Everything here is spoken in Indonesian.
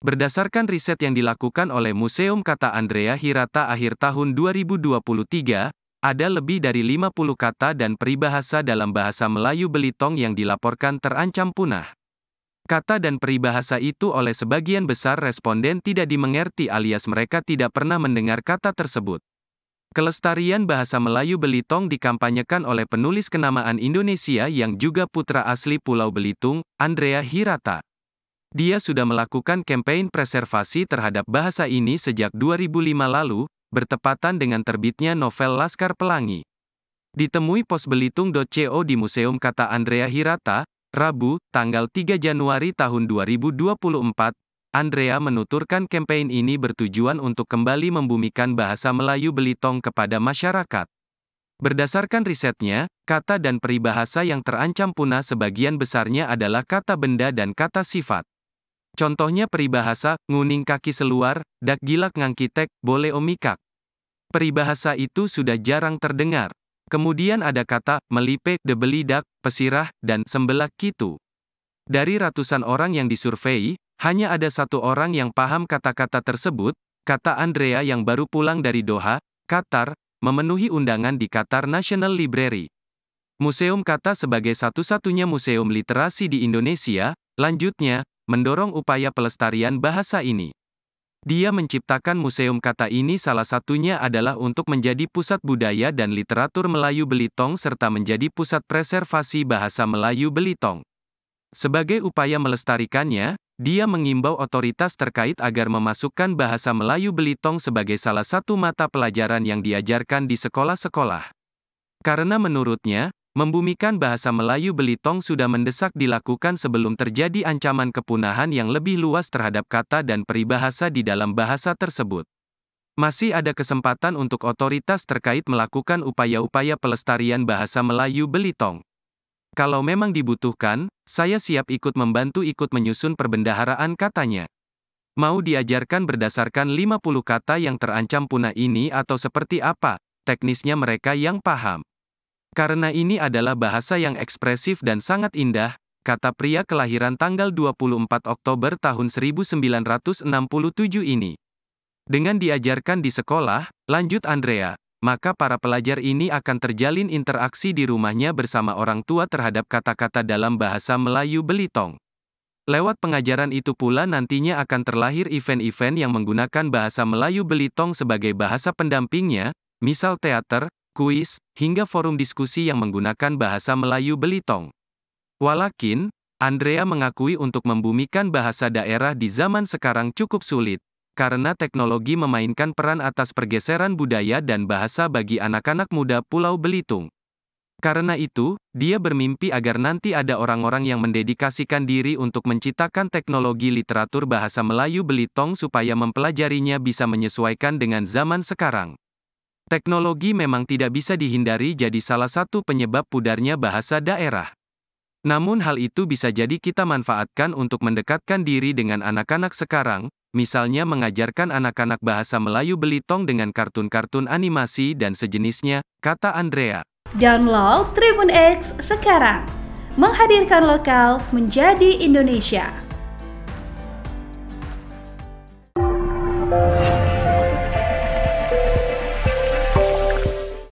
Berdasarkan riset yang dilakukan oleh Museum Kata Andrea Hirata akhir tahun 2023, ada lebih dari 50 kata dan peribahasa dalam bahasa Melayu Belitung yang dilaporkan terancam punah. Kata dan peribahasa itu oleh sebagian besar responden tidak dimengerti alias mereka tidak pernah mendengar kata tersebut. Kelestarian bahasa Melayu Belitung dikampanyekan oleh penulis kenamaan Indonesia yang juga putra asli Pulau Belitung, Andrea Hirata. Dia sudah melakukan kampanye preservasi terhadap bahasa ini sejak 2005 lalu, bertepatan dengan terbitnya novel Laskar Pelangi. Ditemui pos belitung.co di Museum Kata Andrea Hirata, Rabu, tanggal 3 Januari tahun 2024, Andrea menuturkan kampanye ini bertujuan untuk kembali membumikan bahasa Melayu Belitung kepada masyarakat. Berdasarkan risetnya, kata dan peribahasa yang terancam punah sebagian besarnya adalah kata benda dan kata sifat. Contohnya peribahasa, nguning kaki seluar, dak gilak ngangkitek, boleh omikak. Peribahasa itu sudah jarang terdengar. Kemudian ada kata, melipe, debelidak, pesirah, dan sembelak kitu. Dari ratusan orang yang disurvei, hanya ada satu orang yang paham kata-kata tersebut, kata Andrea yang baru pulang dari Doha, Qatar, memenuhi undangan di Qatar National Library. Museum Kata sebagai satu-satunya museum literasi di Indonesia, lanjutnya, mendorong upaya pelestarian bahasa ini. Dia menciptakan museum kata ini salah satunya adalah untuk menjadi pusat budaya dan literatur Melayu Belitung serta menjadi pusat preservasi bahasa Melayu Belitung. Sebagai upaya melestarikannya, dia mengimbau otoritas terkait agar memasukkan bahasa Melayu Belitung sebagai salah satu mata pelajaran yang diajarkan di sekolah-sekolah. Karena menurutnya, Membumikan bahasa Melayu Belitong sudah mendesak dilakukan sebelum terjadi ancaman kepunahan yang lebih luas terhadap kata dan peribahasa di dalam bahasa tersebut. Masih ada kesempatan untuk otoritas terkait melakukan upaya-upaya pelestarian bahasa Melayu Belitong. Kalau memang dibutuhkan, saya siap ikut membantu ikut menyusun perbendaharaan katanya. Mau diajarkan berdasarkan 50 kata yang terancam punah ini atau seperti apa, teknisnya mereka yang paham. Karena ini adalah bahasa yang ekspresif dan sangat indah, kata pria kelahiran tanggal 24 Oktober tahun 1967 ini. Dengan diajarkan di sekolah, lanjut Andrea, maka para pelajar ini akan terjalin interaksi di rumahnya bersama orang tua terhadap kata-kata dalam bahasa Melayu Belitong. Lewat pengajaran itu pula nantinya akan terlahir event-event yang menggunakan bahasa Melayu Belitong sebagai bahasa pendampingnya, misal teater, kuis, hingga forum diskusi yang menggunakan bahasa Melayu Belitong. Walakin, Andrea mengakui untuk membumikan bahasa daerah di zaman sekarang cukup sulit, karena teknologi memainkan peran atas pergeseran budaya dan bahasa bagi anak-anak muda Pulau Belitung. Karena itu, dia bermimpi agar nanti ada orang-orang yang mendedikasikan diri untuk menciptakan teknologi literatur bahasa Melayu Belitung supaya mempelajarinya bisa menyesuaikan dengan zaman sekarang. Teknologi memang tidak bisa dihindari jadi salah satu penyebab pudarnya bahasa daerah. Namun hal itu bisa jadi kita manfaatkan untuk mendekatkan diri dengan anak-anak sekarang, misalnya mengajarkan anak-anak bahasa Melayu Belitung dengan kartun-kartun animasi dan sejenisnya, kata Andrea. Download Tribun X sekarang. Menghadirkan lokal menjadi Indonesia.